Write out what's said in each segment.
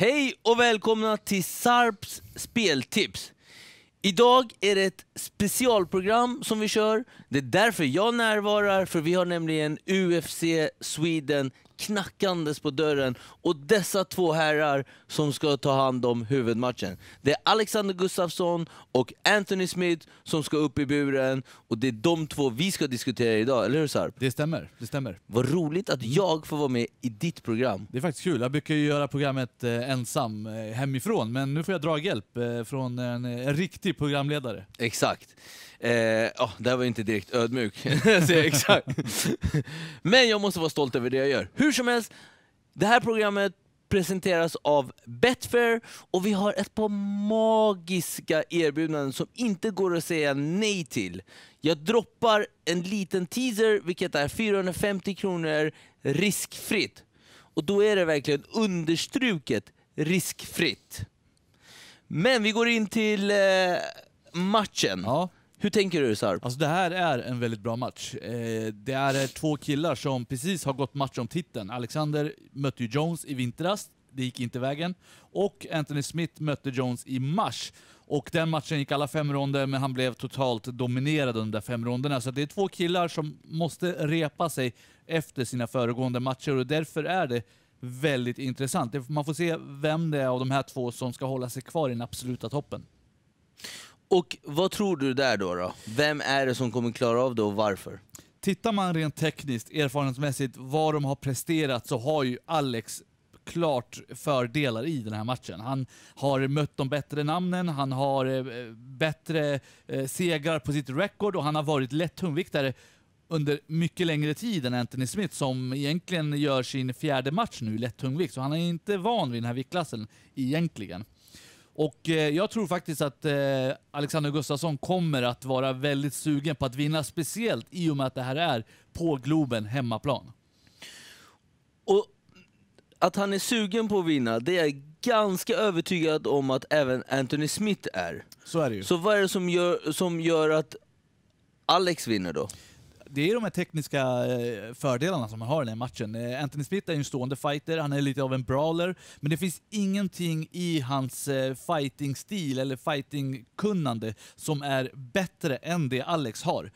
Hej och välkomna till Sarps speltips. Idag är det ett specialprogram som vi kör. Det är därför jag närvarar, för vi har nämligen UFC Sweden knackandes på dörren och dessa två herrar som ska ta hand om huvudmatchen. Det är Alexander Gustafsson och Anthony Smith som ska upp i buren och det är de två vi ska diskutera idag, eller hur Sarp? Det stämmer, det stämmer. Vad roligt att mm. jag får vara med i ditt program. Det är faktiskt kul. Jag brukar ju göra programmet eh, ensam eh, hemifrån, men nu får jag dra hjälp eh, från en riktig programledare. Exakt. Eh, oh, det här var inte direkt ödmjuk. exakt. men jag måste vara stolt över det jag gör. Hur hur som helst, det här programmet presenteras av Betfair och vi har ett par magiska erbjudanden som inte går att säga nej till. Jag droppar en liten teaser, vilket är 450 kronor riskfritt. Och då är det verkligen understruket riskfritt. Men vi går in till eh, matchen. Ja. Hur tänker du Sarp? Alltså det här är en väldigt bra match. Eh, det är eh, två killar som precis har gått match om titeln. Alexander mötte ju Jones i vintras, det gick inte vägen. Och Anthony Smith mötte Jones i mars. Och den matchen gick alla fem ronder, men han blev totalt dominerad under de där fem ronderna. Så det är två killar som måste repa sig efter sina föregående matcher och därför är det väldigt intressant. Man får se vem det är av de här två som ska hålla sig kvar i den absoluta toppen. Och vad tror du där då, då? Vem är det som kommer klara av det och varför? Tittar man rent tekniskt, erfarenhetsmässigt, vad de har presterat så har ju Alex klart fördelar i den här matchen. Han har mött de bättre namnen, han har eh, bättre eh, segrar på sitt record och han har varit lätt tungviktare under mycket längre tid än Anthony Smith som egentligen gör sin fjärde match nu i lätt tungvikt. Så han är inte van vid den här viktklassen egentligen. Och eh, jag tror faktiskt att eh, Alexander Gustafsson kommer att vara väldigt sugen på att vinna, speciellt i och med att det här är på Globen, hemmaplan. Och att han är sugen på att vinna, det är jag ganska övertygad om att även Anthony Smith är. Så är det ju. Så vad är det som gör, som gör att Alex vinner då? det är de här tekniska eh, fördelarna som man har i den här matchen. Eh, Anthony Smith är en stående fighter, han är lite av en brawler, men det finns ingenting i hans eh, fighting-stil eller fighting-kunnande som är bättre än det Alex har.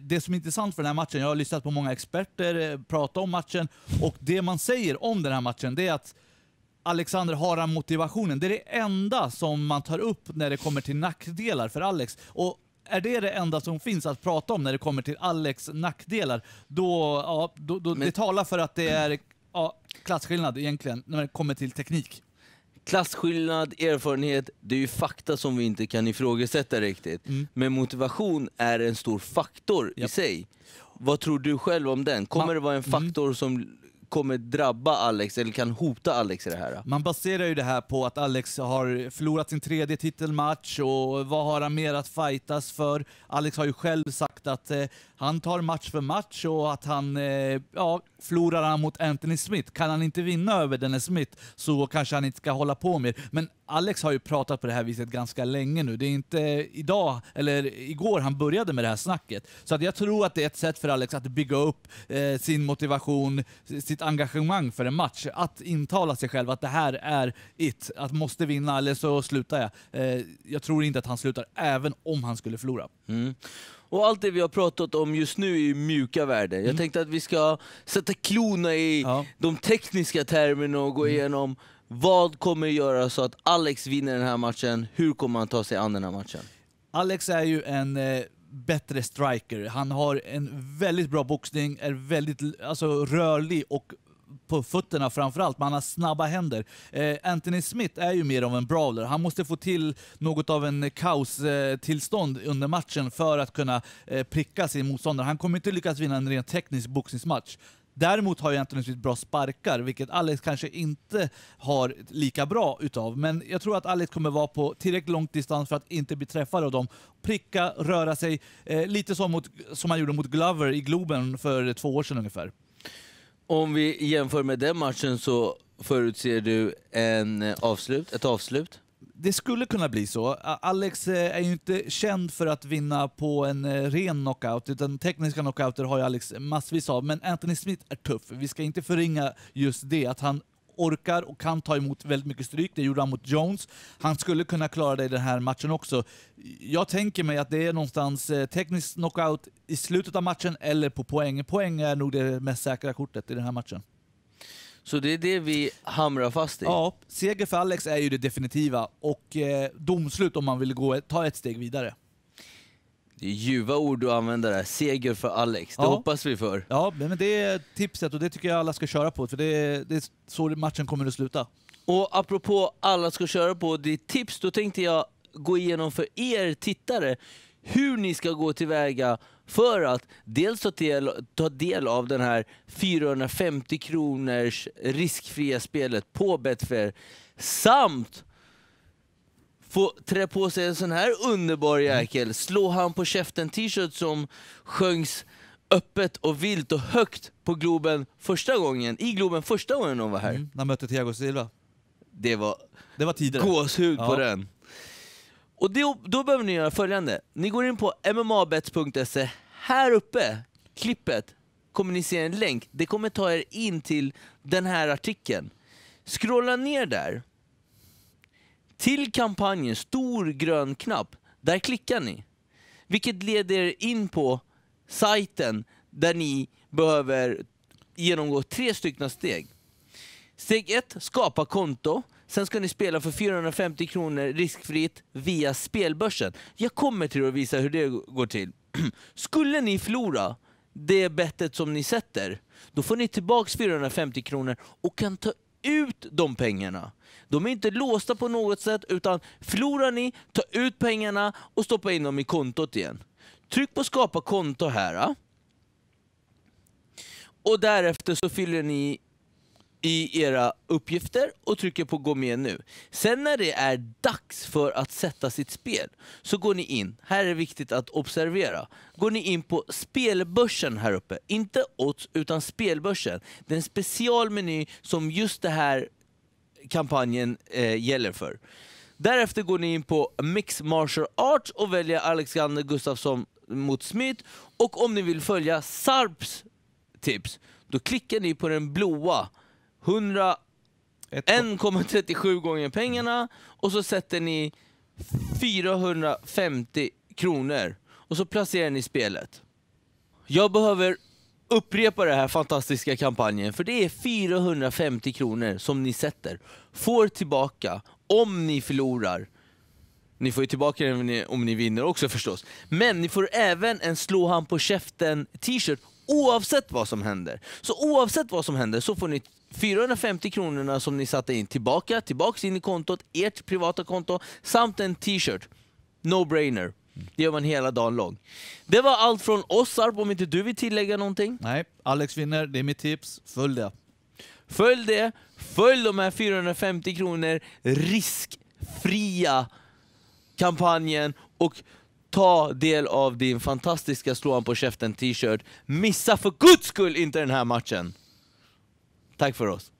Det som är intressant för den här matchen, jag har lyssnat på många experter prata om matchen, och det man säger om den här matchen, det är att Alexander har han motivationen. Det är det enda som man tar upp när det kommer till nackdelar för Alex. Och är det det enda som finns att prata om när det kommer till Alex nackdelar, då, ja, då, då Men... det talar för att det är ja, klasskillnad egentligen när det kommer till teknik. Klasskillnad, erfarenhet, det är ju fakta som vi inte kan ifrågasätta riktigt. Mm. Men motivation är en stor faktor yep. i sig. Vad tror du själv om den? Kommer Man, det vara en mm. faktor mm. som kommer drabba Alex, eller kan hota Alex i det här? Man baserar ju det här på att Alex har förlorat sin tredje titelmatch och vad har han mer att fightas för? Alex har ju själv sagt att eh, han tar match för match och att han, eh, ja, förlorar han mot Anthony Smith, kan han inte vinna över Dennis Smith så kanske han inte ska hålla på mer. Men Alex har ju pratat på det här viset ganska länge nu. Det är inte idag, eller igår, han började med det här snacket. Så att jag tror att det är ett sätt för Alex att bygga upp eh, sin motivation, sitt engagemang för en match. Att intala sig själv att det här är it, att måste vinna eller så slutar jag. Eh, jag tror inte att han slutar, även om han skulle förlora. Mm. Och allt det vi har pratat om just nu är mjuka värden. Jag mm. tänkte att vi ska sätta klona i ja. de tekniska termerna och gå mm. igenom vad kommer göra så att Alex vinner den här matchen? Hur kommer han ta sig an den här matchen? Alex är ju en eh, bättre striker. Han har en väldigt bra boxning, är väldigt alltså, rörlig och på fötterna framförallt, men han har snabba händer. Eh, Anthony Smith är ju mer av en brawler. Han måste få till något av en kaostillstånd eh, under matchen för att kunna eh, pricka sin motståndare. Han kommer inte lyckas vinna en rent teknisk boxningsmatch. Däremot har ju Anthony Smith bra sparkar, vilket Alex kanske inte har lika bra utav. Men jag tror att Alex kommer vara på tillräckligt långt distans för att inte bli träffad av dem. Pricka, röra sig, eh, lite som, mot, som han gjorde mot Glover i Globen för två år sedan ungefär. Om vi jämför med den matchen så förutser du en eh, avslut, ett avslut? Det skulle kunna bli så. Alex eh, är ju inte känd för att vinna på en eh, ren knockout, utan tekniska knockouter har ju Alex massvis av. Men Anthony Smith är tuff. Vi ska inte förringa just det, att han orkar och kan ta emot väldigt mycket stryk. Det gjorde han mot Jones. Han skulle kunna klara det i den här matchen också. Jag tänker mig att det är någonstans eh, teknisk knockout i slutet av matchen eller på poäng. Poäng är nog det mest säkra kortet i den här matchen. Så det är det vi hamrar fast i? Ja, seger för Alex är ju det definitiva och eh, domslut om man vill gå, ta ett steg vidare. Det är ljuva ord du använder där. Seger för Alex. Det ja. hoppas vi för. Ja, men det är tipset och det tycker jag alla ska köra på. För det är, det är så matchen kommer att sluta. Och apropå alla ska köra på ditt tips, då tänkte jag gå igenom för er tittare hur ni ska gå tillväga för att dels ta del, ta del av den här 450 kronors riskfria spelet på Betfair samt få trä på sig en sån här underbar mm. jäkel, slå han på käften-t-shirt som sjöngs öppet och vilt och högt på Globen första gången, i Globen första gången de var här. Mm, när han mötte Thiago Silva. Det var, det var tidigare. gåshud ja. på den. Och det, då behöver ni göra följande. Ni går in på mmabets.se. Här uppe, klippet, kommer ni se en länk. Det kommer ta er in till den här artikeln. Scrolla ner där till kampanjen, stor grön knapp, där klickar ni. Vilket leder er in på sajten där ni behöver genomgå tre stycken steg. Steg ett, skapa konto. Sen ska ni spela för 450 kronor riskfritt via spelbörsen. Jag kommer till att visa hur det går till. Skulle ni förlora det bettet som ni sätter, då får ni tillbaka 450 kronor och kan ta ut de pengarna. De är inte låsta på något sätt, utan förlorar ni, ta ut pengarna och stoppa in dem i kontot igen. Tryck på skapa konto här. Och därefter så fyller ni i era uppgifter och trycker på gå med nu. Sen när det är dags för att sätta sitt spel så går ni in, här är det viktigt att observera, går ni in på spelbörsen här uppe. Inte odds utan spelbörsen. Det är en specialmeny som just den här kampanjen eh, gäller för. Därefter går ni in på Mix Martial Arts och väljer Alexander Gustafsson mot Smith. Och om ni vill följa Sarps tips, då klickar ni på den blåa 100 1,37 gånger pengarna och så sätter ni 450 kronor och så placerar ni spelet. Jag behöver upprepa den här fantastiska kampanjen för det är 450 kronor som ni sätter, får tillbaka om ni förlorar. Ni får ju tillbaka den om ni, om ni vinner också förstås. Men ni får även en slå han på käften t-shirt Oavsett vad som händer. Så oavsett vad som händer så får ni 450 kronorna som ni satte in tillbaka, tillbaka in i kontot, ert privata konto samt en t-shirt. No-brainer. Det gör man hela dagen lång. Det var allt från oss Arp, om inte du vill tillägga någonting? Nej, Alex vinner. Det är mitt tips. Följ det. Följ det. Följ de här 450 kronor riskfria kampanjen och ta del av din fantastiska slå på käften t-shirt. Missa för guds skull inte den här matchen! Tack för oss!